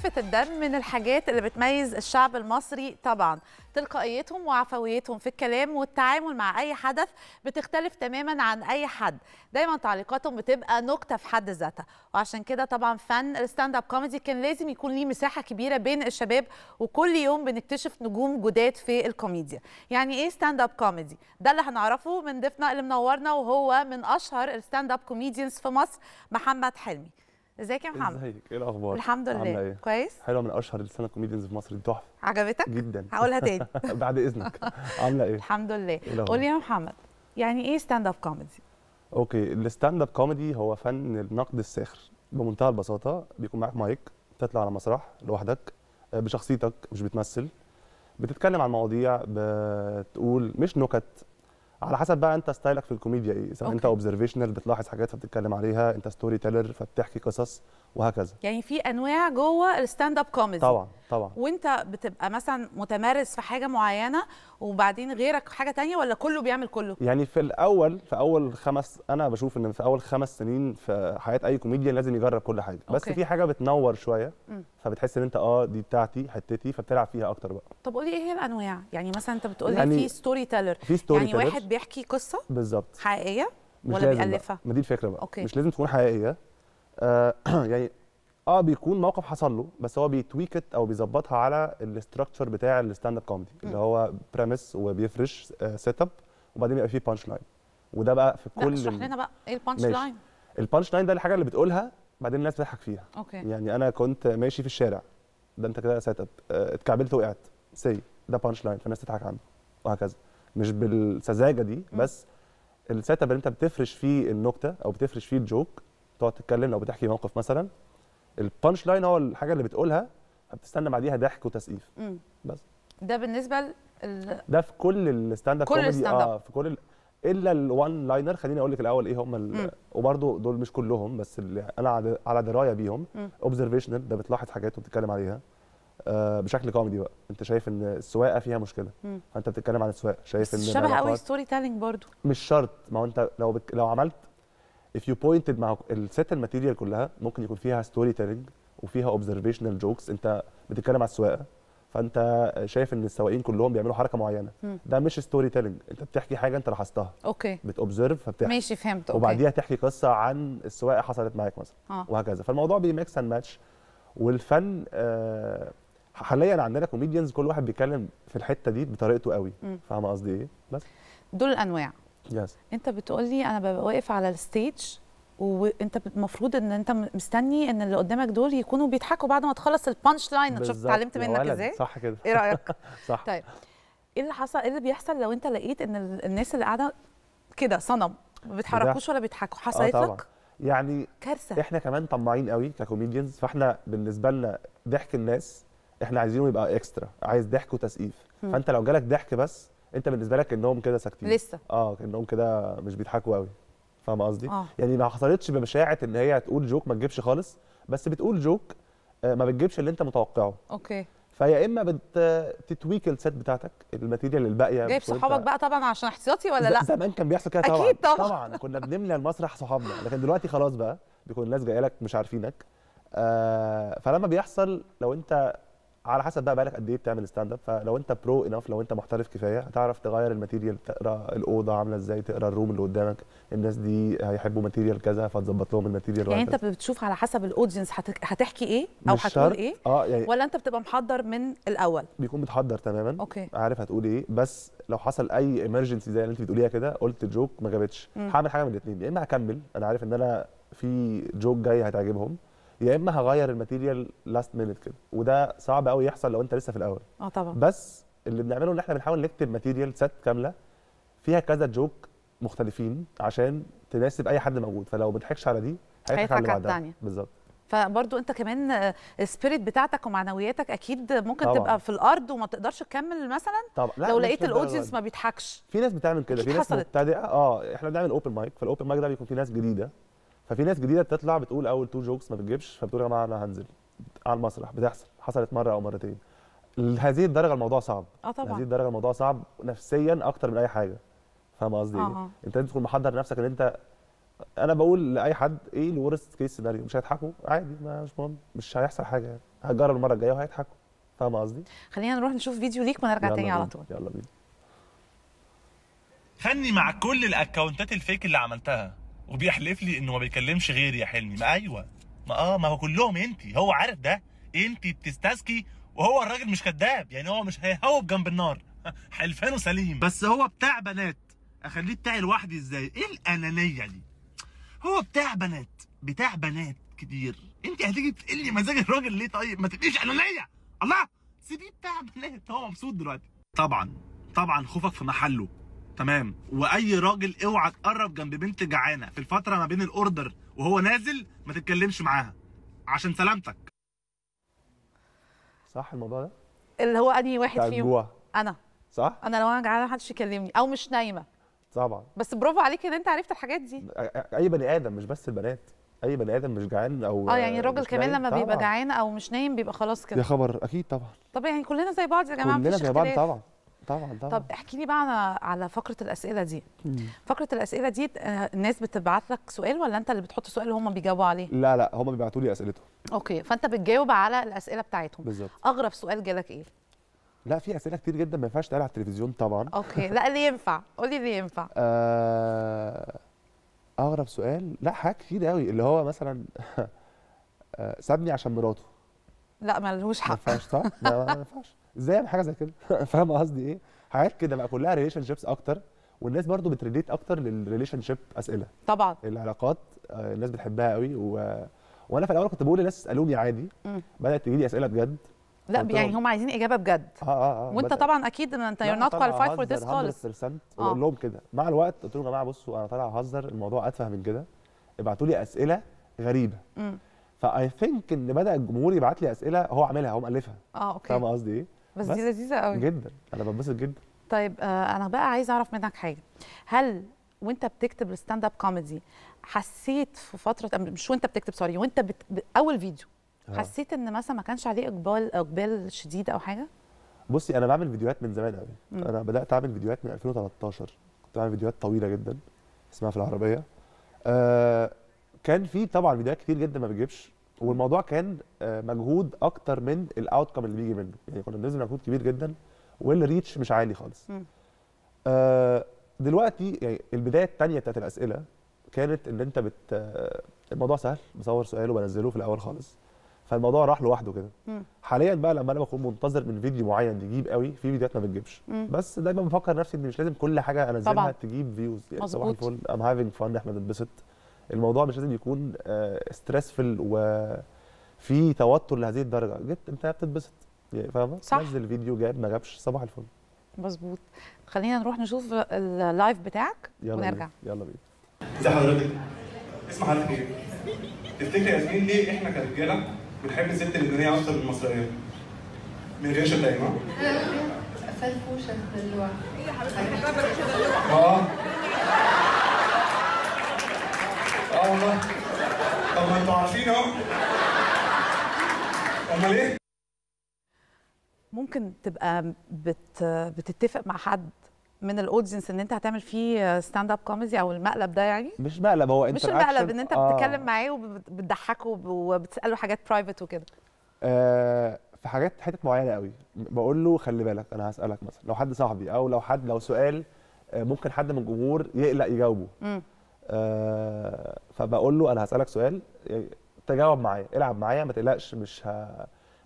خفة الدم من الحاجات اللي بتميز الشعب المصري طبعا تلقائيتهم وعفويتهم في الكلام والتعامل مع أي حدث بتختلف تماما عن أي حد دايما تعليقاتهم بتبقى نقطة في حد ذاتها وعشان كده طبعا فن الستاند اب كوميدي كان لازم يكون ليه مساحة كبيرة بين الشباب وكل يوم بنكتشف نجوم جداد في الكوميديا يعني إيه ستاند اب كوميدي ده اللي هنعرفه من ضيفنا اللي منورنا وهو من أشهر الستاند اب كوميديانز في مصر محمد حلمي ازيك يا محمد ازيك ايه الاخبار الحمد لله إيه؟ كويس حلوه من اشهر السنه كوميديانز في مصر تحفه عجبتك جدا هقولها تاني بعد اذنك عامله ايه الحمد لله إيه قول لي يا محمد يعني ايه ستاند اب كوميدي اوكي الستاند اب كوميدي هو فن النقد الساخر بمنتهى البساطه بيكون معاك مايك تطلع على مسرح لوحدك آه، بشخصيتك مش بتمثل بتتكلم عن مواضيع بتقول مش نكت على حسب بقى انت ستايلك في الكوميديا ايه سواء انت اوبزرفيشنال بتلاحظ حاجات فبتتكلم عليها انت ستوري تيلر فبتحكي قصص وهكذا يعني في انواع جوه الستاند اب كوميدي طبعا طبعا وانت بتبقى مثلا متمارس في حاجه معينه وبعدين غيرك في حاجه تانية ولا كله بيعمل كله يعني في الاول في اول خمس انا بشوف ان في اول خمس سنين في حياه اي كوميديان لازم يجرب كل حاجه أوكي. بس في حاجه بتنور شويه فبتحس ان انت اه دي بتاعتي حتتي فبتلعب فيها اكتر بقى طب قولي ايه هي الانواع يعني مثلا انت بتقولي يعني في ستوري تيلر في ستوري يعني تلر. واحد بيحكي قصه بالظبط حقيقيه مش ولا بيألفها ما دي الفكره بقى أوكي. مش لازم تكون حقيقيه آه، يعني اه بيكون موقف حصل له بس هو بيتويكت او بيظبطها على الاستراكشر بتاع الستاند اب كوميدي اللي هو بريمس وبيفرش سيت آه، اب وبعدين بيبقى فيه بانش لاين وده بقى في كل اشرح لنا بقى ايه البانش لاين البانش لاين ده الحاجه اللي بتقولها بعدين الناس بتضحك فيها أوكي. يعني انا كنت ماشي في الشارع ده انت كده سيت اب آه، اتكعبلت وقعت سي ده بانش لاين فالناس تضحك عنه وهكذا مش بالسذاجه دي بس السيت اب اللي انت بتفرش فيه النكته او بتفرش فيه الجوك تقعد تتكلم لو بتحكي موقف مثلا البانش لاين هو الحاجه اللي بتقولها بتستنى بعديها ضحك وتسقيف بس ده بالنسبه ل ده في كل الستاند اب كل الستاند اه في كل ال... الا الوان لاينر خليني اقول لك الاول ايه هم ال... وبرده دول مش كلهم بس اللي انا على درايه بيهم اوبزرفيشنال ده بتلاحظ حاجات وبتتكلم عليها آه بشكل كوميدي بقى انت شايف ان السواقه فيها مشكله فانت بتتكلم عن السواقه شايف ان شبه قوي ستوري تيلينج برده مش شرط ما هو انت لو بك... لو عملت if you pointed مع الست الماتيريال كلها ممكن يكون فيها ستوري تيلينج وفيها اوبزرفيشنال جوكس انت بتتكلم على السواقه فانت شايف ان السواقين كلهم بيعملوا حركه معينه مم. ده مش ستوري تيلينج انت بتحكي حاجه انت لاحظتها اوكي بتوبزرف فبتحكي ماشي فهمت اوكي وبعديها تحكي قصه عن السواقه حصلت معاك مثلا آه. وهكذا فالموضوع بيميكس اند ماتش والفن آه حاليا عندنا كوميديانز كل واحد بيتكلم في الحته دي بطريقته قوي فاهم قصدي ايه بس دول الانواع yes. انت بتقول لي انا ببقى واقف على الستيج وانت المفروض ان انت مستني ان اللي قدامك دول يكونوا بيضحكوا بعد ما تخلص البانش لاين انت شفت اتعلمت منك ازاي صح كده ايه رايك صح طيب ايه اللي حصل ايه اللي بيحصل لو انت لقيت ان الناس اللي قاعده كده صنم ما بيتحركوش ولا بيضحكوا آه، حصلت آه لك يعني كارثه احنا كمان طماعين قوي ككوميديانز فاحنا بالنسبه لنا ضحك الناس احنا عايزينه يبقى اكسترا عايز ضحك وتسقيف فانت لو جالك ضحك بس انت بالنسبه لك انهم كده ساكتين لسه اه انهم كده مش بيضحكوا قوي فاهم قصدي آه. يعني ما حصلتش بمشاعه ان هي هتقول جوك ما تجيبش خالص بس بتقول جوك آه، ما بتجيبش اللي انت متوقعه اوكي فيا اما بتتويك السيت بتاعتك الماتيريال الباقيه جايب صحابك بقى طبعا عشان احتياطي ولا لا زمان كان بيحصل كده طبعا اكيد طبعا طبعا كنا بنملى المسرح صحابنا لكن دلوقتي خلاص بقى بيكون الناس جايه لك مش عارفينك آه فلما بيحصل لو انت على حسب بقى بالك قد ايه بتعمل ستاند اب فلو انت برو انف لو انت محترف كفايه هتعرف تغير الماتيريال تقرا الاوضه عامله ازاي تقرا الروم اللي قدامك الناس دي هيحبوا ماتيريال كذا فتظبط لهم الماتيريال يعني انت بتشوف على حسب الاودينس هتحكي ايه او هتقول ايه آه يعني ولا انت بتبقى محضر من الاول بيكون متحضر تماما أوكي. عارف هتقول ايه بس لو حصل اي ايمرجنسي زي اللي انت بتقوليها كده قلت جوك ما جابتش هعمل حاجه من الاثنين يا اما هكمل انا عارف ان انا في جوك جاي هتعجبهم يا اما هغير الماتيريال لاست مينت كده وده صعب قوي يحصل لو انت لسه في الاول اه طبعا بس اللي بنعمله ان احنا بنحاول نكتب ماتيريال سيت كامله فيها كذا جوك مختلفين عشان تناسب اي حد موجود فلو ما بتضحكش على دي هيضحك على اللي بعدها بالظبط فبرضو انت كمان السبيريت آه، بتاعتك ومعنوياتك اكيد ممكن طبعا. تبقى في الارض وما تقدرش تكمل مثلا طبعا. لا لو لقيت الاودينس ما بيضحكش في ناس بتعمل كده في ناس مبتدئه اه احنا بنعمل اوبن مايك فالاوبن مايك ده بيكون في ناس جديده ففي ناس جديده بتطلع بتقول اول تو جوكس ما بتجيبش فبتقول يا جماعه انا هنزل على المسرح بتحصل حصلت مره او مرتين لهذه الدرجه الموضوع صعب اه طبعا لهذه الدرجه الموضوع صعب نفسيا اكتر من اي حاجه فاهم قصدي ايه آه. انت تدخل محضر نفسك ان انت انا بقول لاي حد ايه الورست كيس سيناريو مش هيضحكوا عادي مش مهم مش هيحصل حاجه يعني هتجرب المره الجايه وهيضحكوا فاهم قصدي خلينا نروح نشوف فيديو ليك ونرجع تاني على طول يلا بينا خلني مع كل الاكونتات الفيك اللي عملتها وبيحلف لي انه ما بيكلمش غيري يا حلمي ما ايوه ما اه ما هو كلهم انت هو عارف ده انت بتستسكي وهو الراجل مش كذاب يعني هو مش هيهوب جنب النار حلفانه سليم بس هو بتاع بنات اخليه بتاعي لوحدي ازاي ايه الانانيه دي هو بتاع بنات بتاع بنات كتير انت هتيجي تقلي مزاج الراجل ليه طيب ما تبقيش انانيه الله سيبيه بتاع بنات هو مبسوط دلوقتي طبعا طبعا خوفك في محله تمام واي راجل اوعى تقرب جنب بنت جعانه في الفتره ما بين الاوردر وهو نازل ما تتكلمش معاها عشان سلامتك صح الموضوع ده اللي هو انهي واحد فيهم الجوع. انا صح انا لو انا جعانه محدش يكلمني او مش نايمه طبعا بس برافو عليك ان انت عرفت الحاجات دي اي بني ادم مش بس البنات اي بني ادم مش جعان او اه يعني الراجل كمان لما بيبقى جعان او مش نايم بيبقى خلاص كده يا خبر اكيد طبعا طب يعني كلنا زي بعض يا جماعه كلنا زي بعض طبعا طبعا طبعا طب احكي لي بقى على فقره الاسئله دي مم. فقره الاسئله دي آه، الناس بتبعت لك سؤال ولا انت اللي بتحط سؤال وهم بيجاوبوا عليه لا لا هم بيبعتوا لي اسئلتهم اوكي فانت بتجاوب على الاسئله بتاعتهم بالظبط اغرب سؤال جالك ايه لا في اسئله كتير جدا ما ينفعش تقال على التلفزيون طبعا اوكي لا اللي ينفع قولي اللي ينفع آه، اغرب سؤال لا حاجات كتير قوي اللي هو مثلا آه، سابني عشان مراته لا لهوش حق ما ينفعش صح؟ ما ينفعش ازاي اعمل حاجه زي كده فاهم قصدي ايه حاجات كده بقى كلها ريليشن شيبس اكتر والناس برضو بتريليت اكتر للريليشن شيب اسئله طبعا العلاقات آه، الناس بتحبها قوي و... وانا في الاول كنت بقول للناس اسالوني عادي م. بدات تجيلي لي اسئله بجد لا يعني هم عايزين اجابه بجد اه اه, آه وانت طبعا اكيد ان انت يور نوت كواليفايد فور ذس خالص 100% بقول لهم كده مع الوقت قلت لهم يا جماعه بصوا انا طالع اهزر الموضوع اتفه من كده ابعتوا لي اسئله غريبه فاي ثينك ان بدا الجمهور يبعت لي اسئله هو عاملها هو مالفها اه اوكي فاهم قصدي ايه بس, بس دي لذيذه قوي جدا انا بنبسط جدا طيب آه انا بقى عايزه اعرف منك حاجه هل وانت بتكتب الستاند اب كوميدي حسيت في فتره مش وانت بتكتب سوري وانت بت... اول فيديو آه. حسيت ان مثلا ما كانش عليه اقبال اقبال شديد او حاجه بصي انا بعمل فيديوهات من زمان قوي انا بدات اعمل فيديوهات من 2013 كنت بعمل فيديوهات طويله جدا اسمها في العربيه آه كان في طبعا فيديوهات كتير جدا ما بتجيبش والموضوع كان آه، مجهود اكتر من الاوت كام اللي بيجي منه يعني كنا بنبذل مجهود كبير جدا والريتش مش عالي خالص آه دلوقتي يعني البدايه الثانيه بتاعت الاسئله كانت ان انت بت آه، الموضوع سهل بصور سؤال وبنزله في الاول خالص فالموضوع راح لوحده كده حاليا بقى لما انا بكون منتظر من فيديو معين يجيب قوي في فيديوهات ما بتجيبش بس دايما بفكر نفسي ان مش لازم كل حاجه انزلها تجيب فيوز يعني صباح الفل ام هافينج فن احنا بنتبسط الموضوع مش لازم يكون ستريسفل آه، وفي توتر لهذه الدرجه جبت انت بتتبسط يعني فاهمه صح نزل فيديو جاب ما جابش صباح الفل مظبوط خلينا نروح نشوف اللايف بتاعك يلا ونرجع بيه. يلا بينا ازي حضرتك اسمع حضرتك ايه تفتكر يا ياسمين ليه احنا كرجاله بنحب الست اللبنانيه اكتر من المصريه من غير شتايم ها فرفوشه دلوعه اه امال ايه ممكن تبقى بت بتتفق مع حد من الاودينس ان انت هتعمل فيه ستاند اب كوميدي او المقلب ده يعني مش مقلب هو انت مش المقلب ان انت آه. بتتكلم معاه وبتضحكه وبتساله حاجات برايفت وكده آه في حاجات حتت معينه قوي بقول له خلي بالك انا هسالك مثلا لو حد صاحبي او لو حد لو سؤال آه، ممكن حد من الجمهور يقلق يجاوبه آه فبقول له انا هسالك سؤال تجاوب معايا العب معايا ما تقلقش مش ه...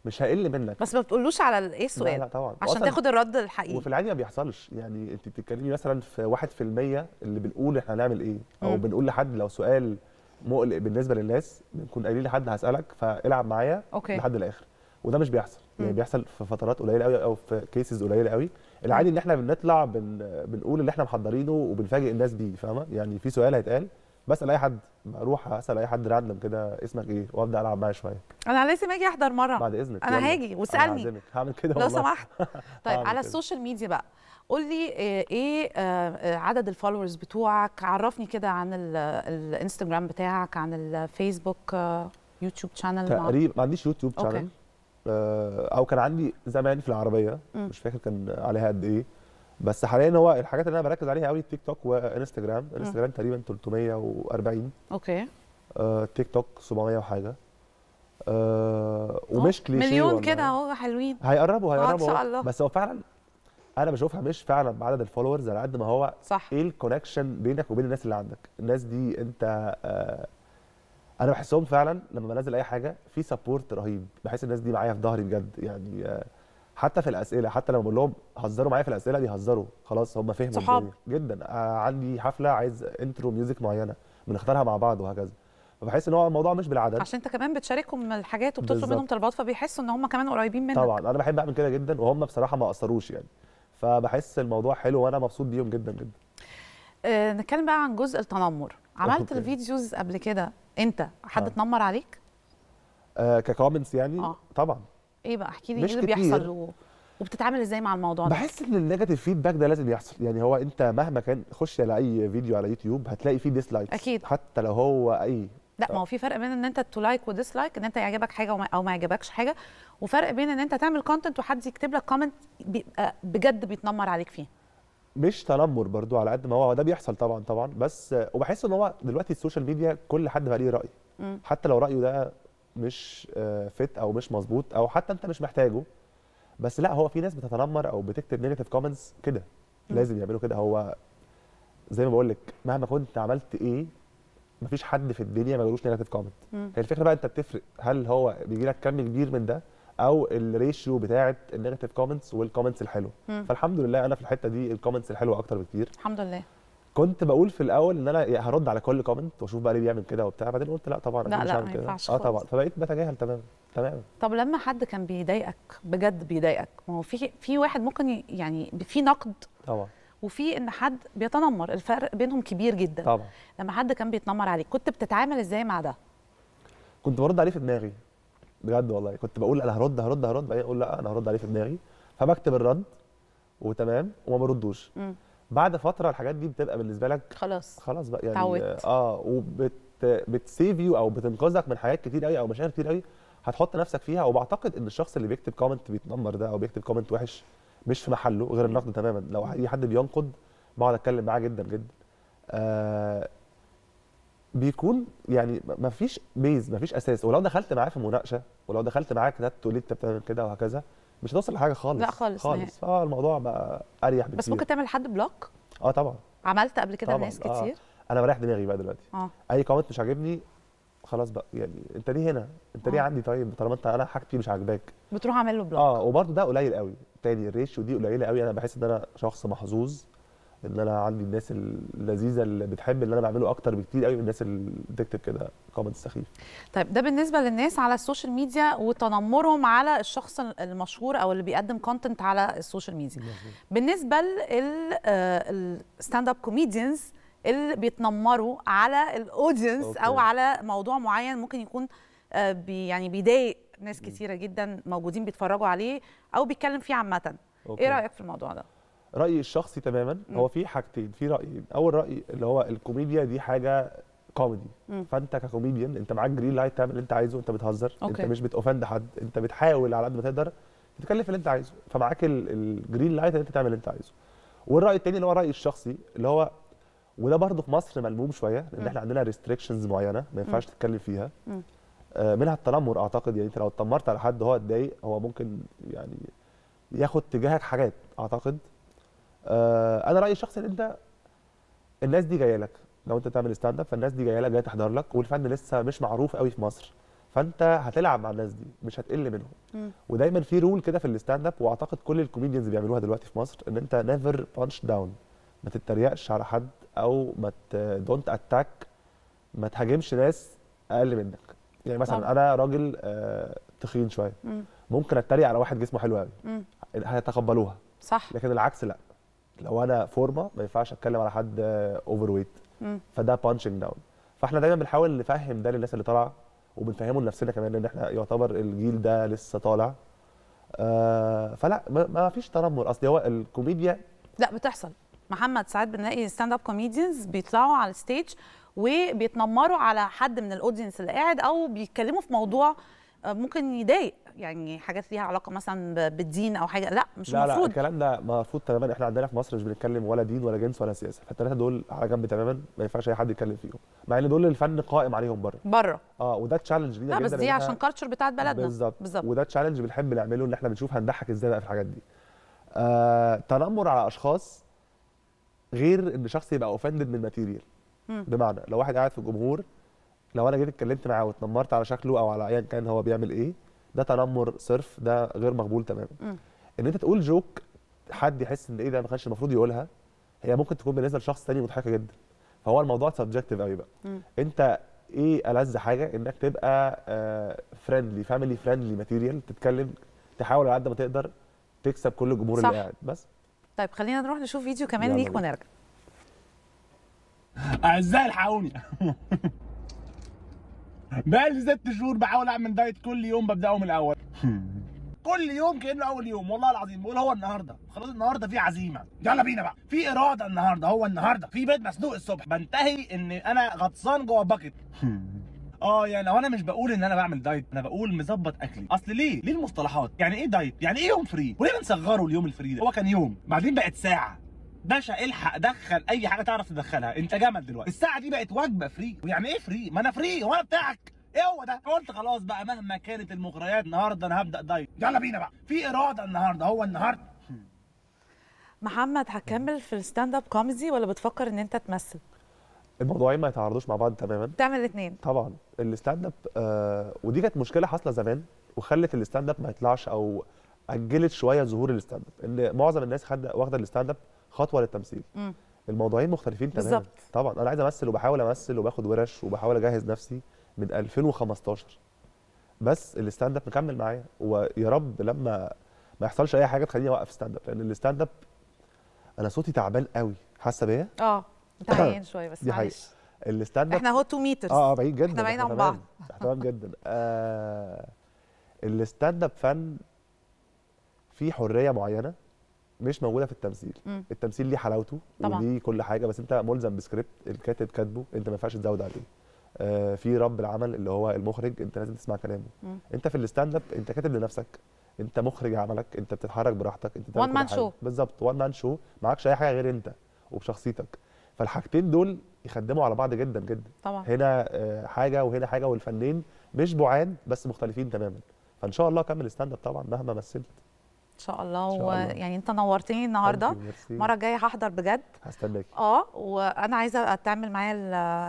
مش هقل منك بس ما بتقولوش على ايه السؤال لا, لا طبعا عشان تاخد الرد الحقيقي وفي العادي ما بيحصلش يعني انت بتتكلمي مثلا في 1% اللي بنقول احنا هنعمل ايه او م. بنقول لحد لو سؤال مقلق بالنسبه للناس بنكون قايلين لحد هسالك فالعب معايا أوكي. لحد الاخر وده مش بيحصل يعني بيحصل في فترات قليله قوي او في كيسز قليله قوي العادي ان احنا بنطلع بن... بنقول اللي احنا محضرينه وبنفاجئ الناس بيه فاهمه يعني في سؤال هيتقال بسال اي حد بروح اسال اي حد راندم كده اسمك ايه وابدا العب معاه شويه انا لازم اجي احضر مره بعد اذنك انا هاجي واسالني هعمل كده لو سمحت طيب على السوشيال ميديا بقى قول لي آه، ايه آه، آه، عدد الفولورز بتوعك عرفني كده عن الانستجرام بتاعك عن الفيسبوك يوتيوب شانل تقريبا ما عنديش يوتيوب شانل او كان عندي زمان في العربيه مش فاكر كان عليها قد ايه بس حاليا هو الحاجات اللي انا بركز عليها قوي تيك توك وانستجرام انستجرام تقريبا 340 اوكي آه تيك توك 700 وحاجه آه ومش كليشيه مليون كده اهو حلوين هيقربوا آه، هيقربوا ان شاء الله بس هو فعلا انا بشوفها مش فعلا بعدد الفولورز على قد ما هو صح ايه الكونكشن بينك وبين الناس اللي عندك الناس دي انت آه انا بحسهم فعلا لما بنزل اي حاجه في سبورت رهيب بحس الناس دي معايا في ظهري بجد يعني آه حتى في الاسئله حتى لما بقول لهم هزروا معايا في الاسئله بيهزروا خلاص هم فهموا صحاب جدا آه، عندي حفله عايز انترو ميوزك معينه بنختارها مع بعض وهكذا فبحس ان هو الموضوع مش بالعدد عشان انت كمان بتشاركهم الحاجات وبتطلب منهم طلبات فبيحسوا ان هم كمان قريبين منك طبعا انا بحب اعمل كده جدا وهم بصراحه ما قصروش يعني فبحس الموضوع حلو وانا مبسوط بيهم جدا جدا أه نتكلم بقى عن جزء التنمر عملت أوكي. الفيديوز قبل كده انت حد آه. اتنمر تنمر عليك آه ككومنتس يعني آه. طبعا ايه بقى احكي لي ايه اللي بيحصل وبتتعامل ازاي مع الموضوع ده بحس ان النيجاتيف فيدباك ده لازم يحصل يعني هو انت مهما كان خش على اي فيديو على يوتيوب هتلاقي فيه ديسلايك اكيد حتى لو هو اي لا ما هو في فرق بين ان انت لايك وديسلايك ان انت يعجبك حاجه او ما يعجبكش حاجه وفرق بين ان انت تعمل كونتنت وحد يكتب لك كومنت بيبقى بجد بيتنمر عليك فيه مش تنمر برضو على قد ما هو ده بيحصل طبعا طبعا بس وبحس ان هو دلوقتي السوشيال ميديا كل حد بقى ليه راي حتى لو رايه ده مش فت آه، او مش مظبوط او حتى انت مش محتاجه بس لا هو في ناس بتتنمر او بتكتب نيجاتيف كومنتس كده لازم يعملوا كده هو زي ما بقول لك مهما كنت عملت ايه مفيش حد في الدنيا ما بيقولوش نيجاتيف كومنت هي الفكره بقى انت بتفرق هل هو بيجي لك كم كبير من ده او الريشيو بتاعه النيجاتيف كومنتس والكومنتس الحلوه فالحمد لله انا في الحته دي الكومنتس الحلوه اكتر بكتير الحمد لله كنت بقول في الاول ان انا هرد على كل كومنت واشوف بقى ليه بيعمل كده وبتاع بعدين قلت لا طبعا لا مش هعمل كده اه طبعا فبقيت بتجاهل تماما تماما طب لما حد كان بيضايقك بجد بيضايقك ما هو في في واحد ممكن يعني في نقد طبعا وفي ان حد بيتنمر الفرق بينهم كبير جدا طبعا لما حد كان بيتنمر عليك كنت بتتعامل ازاي مع ده كنت برد عليه في دماغي بجد والله كنت بقول انا هرد هرد هرد بعدين اقول لا انا هرد عليه في دماغي فبكتب الرد وتمام وما بردوش بعد فتره الحاجات دي بتبقى بالنسبه لك خلاص خلاص بقى يعني تعود. اه وبت بتسيف يو او بتنقذك من حاجات كتير قوي او مشاكل كتير قوي هتحط نفسك فيها وبعتقد ان الشخص اللي بيكتب كومنت بيتنمر ده او بيكتب كومنت وحش مش في محله غير النقد تماما لو اي حد بينقد بقعد اتكلم معاه جدا جدا آه بيكون يعني ما فيش بيز ما فيش اساس ولو دخلت معاه في مناقشه ولو دخلت معاه كتبت ليه انت بتعمل كده وهكذا مش هتوصل لحاجه خالص لا خالص خالص اه الموضوع بقى اريح بكتير بس ممكن تعمل حد بلوك اه طبعا عملت قبل كده ناس آه. كتير آه. انا بريح دماغي بقى دلوقتي آه. اي كومنت مش عاجبني خلاص بقى يعني انت ليه هنا انت ليه آه. عندي طيب طالما انت انا حاجتي مش عاجباك بتروح عامل له بلوك اه وبرده ده قليل قوي تاني الريشيو دي قليله قوي انا بحس ان انا شخص محظوظ ان انا عندي الناس اللذيذه اللي بتحب اللي انا بعمله اكتر بكتير قوي من الناس اللي بتكتب كده كومنتس سخيف طيب ده بالنسبه للناس على السوشيال ميديا وتنمرهم على الشخص المشهور او اللي بيقدم كونتنت على السوشيال ميديا بالنسبه للستاند اب كوميديانز اللي بيتنمروا على الاودينس او على موضوع معين ممكن يكون آه، بي يعني بيضايق ناس كثيره جدا موجودين بيتفرجوا عليه او بيتكلم فيه عامه ايه رايك في الموضوع ده رايي الشخصي تماما هو في حاجتين في رايين اول راي اللي هو الكوميديا دي حاجه كوميدي فانت ككوميديان انت معاك جرين لايت تعمل اللي انت عايزه انت بتهزر أوكي. انت مش بتوفند حد انت بتحاول على قد ما تقدر تتكلم في اللي انت عايزه فمعاك الجرين لايت ان انت تعمل اللي انت عايزه والراي الثاني اللي هو رايي الشخصي اللي هو وده برضه في مصر ملموم شويه لان احنا عندنا ريستريكشنز معينه ما ينفعش تتكلم فيها آه، منها التنمر اعتقد يعني انت لو اتنمرت على حد هو اتضايق هو ممكن يعني ياخد تجاهك حاجات اعتقد آه، انا رايي الشخصي ان انت الناس دي جايه لك لو انت تعمل ستاند اب فالناس دي جايه لك جايه تحضر لك والفن لسه مش معروف قوي في مصر فانت هتلعب مع الناس دي مش هتقل منهم ودايما في رول كده في الستاند اب واعتقد كل الكوميديانز بيعملوها دلوقتي في مصر ان انت نيفر بانش داون ما تتريقش على حد او ما دونت اتاك ما تهاجمش ناس اقل منك يعني مثلا طبعا. انا راجل آه تخين شويه ممكن اتريق على واحد جسمه حلو قوي هيتقبلوها صح لكن العكس لا لو انا فورمه ما ينفعش اتكلم على حد اوفر ويت فده بانشنج داون فاحنا دايما بنحاول نفهم ده للناس اللي طالعه وبنفهمه لنفسنا كمان لان احنا يعتبر الجيل ده لسه طالع آه فلا ما فيش تنمر اصل هو الكوميديا لا بتحصل محمد ساعات بنلاقي ستاند اب كوميديانز بيطلعوا على الستيج وبيتنمروا على حد من الاودينس اللي قاعد او بيتكلموا في موضوع آه، ممكن يضايق يعني حاجات ليها علاقه مثلا بالدين او حاجه لا مش لا المفروض لا الكلام ده مرفوض تماما احنا عندنا في مصر مش بنتكلم ولا دين ولا جنس ولا سياسه فالثلاثه دول على جنب تماما ما ينفعش اي حد يتكلم فيهم مع ان دول الفن قائم عليهم بره بره اه وده تشالنج لينا جدا بس دي عشان كالتشر بتاعت بلدنا بالظبط بالظبط وده تشالنج بنحب نعمله ان احنا بنشوف هنضحك ازاي بقى في الحاجات دي آه تنمر على اشخاص غير ان شخص يبقى اوفندد من ماتيريال بمعنى لو واحد قاعد في الجمهور لو انا جيت اتكلمت معاه واتنمرت على شكله او على ايا كان هو بيعمل ايه ده تنمر صرف ده غير مقبول تماما ان انت تقول جوك حد يحس ان ايه ده ما كانش المفروض يقولها هي ممكن تكون بالنسبه لشخص تاني مضحكه جدا فهو الموضوع سبجكتيف قوي بقى مم. انت ايه ألذ حاجه انك تبقى فريندلي فاميلي فريندلي ماتيريال تتكلم تحاول على قد ما تقدر تكسب كل الجمهور اللي قاعد بس طيب خلينا نروح نشوف فيديو كمان ليك ونرجع اعزائي الحقوني بقالي ست شهور بحاول اعمل دايت كل يوم ببداه من الاول كل يوم كانه اول يوم والله العظيم بقول هو النهارده خلاص النهارده في عزيمه يلا بينا بقى في اراده النهارده هو النهارده في بيت مسلوق الصبح بنتهي ان انا غطسان جوه باكيت اه يعني لو انا مش بقول ان انا بعمل دايت انا بقول مظبط اكلي اصل ليه ليه المصطلحات يعني ايه دايت يعني ايه يوم فري وليه بنصغره اليوم الفري ده هو كان يوم بعدين بقت ساعه باشا الحق دخل اي حاجه تعرف تدخلها انت جامد دلوقتي الساعه دي بقت وجبه فري ويعني ايه فري ما انا فري وانا بتاعك ايه هو ده قلت خلاص بقى مهما كانت المغريات النهارده انا هبدا دايت يلا بينا بقى في اراده النهارده هو النهارده محمد هتكمل في الستاند اب كوميدي ولا بتفكر ان انت تمثل الموضوعين ما يتعارضوش مع بعض تماما تعمل الاثنين طبعا الستاند اب آه ودي كانت مشكله حاصله زمان وخلت الستاند اب ما يطلعش او اجلت شويه ظهور الستاند اب ان معظم الناس واخده الستاند اب خطوه للتمثيل م. الموضوعين مختلفين تماما بالظبط طبعا انا عايز امثل وبحاول امثل وباخد ورش وبحاول اجهز نفسي من 2015 بس الستاند اب مكمل معايا ويا رب لما ما يحصلش اي حاجه تخليني اوقف ستاند اب لان الستاند اب انا صوتي تعبان قوي حاسه بيا اه تعبان شويه بس معلش الستاند اب احنا هو 2 متر اه اه بعيد جدا احنا بعيد عن بعض تمام جدا آه الستاند اب فن في حريه معينه مش موجوده في التمثيل مم. التمثيل ليه حلاوته طبعا. وليه كل حاجه بس انت ملزم بسكريبت الكاتب كاتبه انت ما ينفعش تزود عليه آه في رب العمل اللي هو المخرج انت لازم تسمع كلامه مم. انت في الستاند اب انت كاتب لنفسك انت مخرج عملك انت بتتحرك براحتك انت وان مان شو بالظبط وان مان شو معكش اي حاجه غير انت وبشخصيتك فالحاجتين دول يخدموا على بعض جدا جدا طبعا. هنا آه، حاجه وهنا حاجه والفنين مش بعاد بس مختلفين تماما فان شاء الله اكمل ستاند اب طبعا مهما مثلت ان شاء الله ويعني انت نورتني النهارده المره الجايه هحضر بجد هستناك اه وانا عايزه تعمل معايا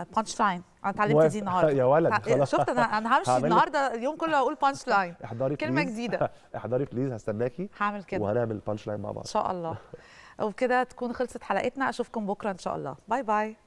البانش لاين انا اتعلمت دي النهارده يا ولد خلاص شفت انا انا همشي النهارده اليوم كله هقول بانش لاين احضري كلمه جديده احضري بليز هستناكي هعمل كده وهنعمل البانش لاين مع بعض ان شاء الله وبكده تكون خلصت حلقتنا اشوفكم بكره ان شاء الله باي باي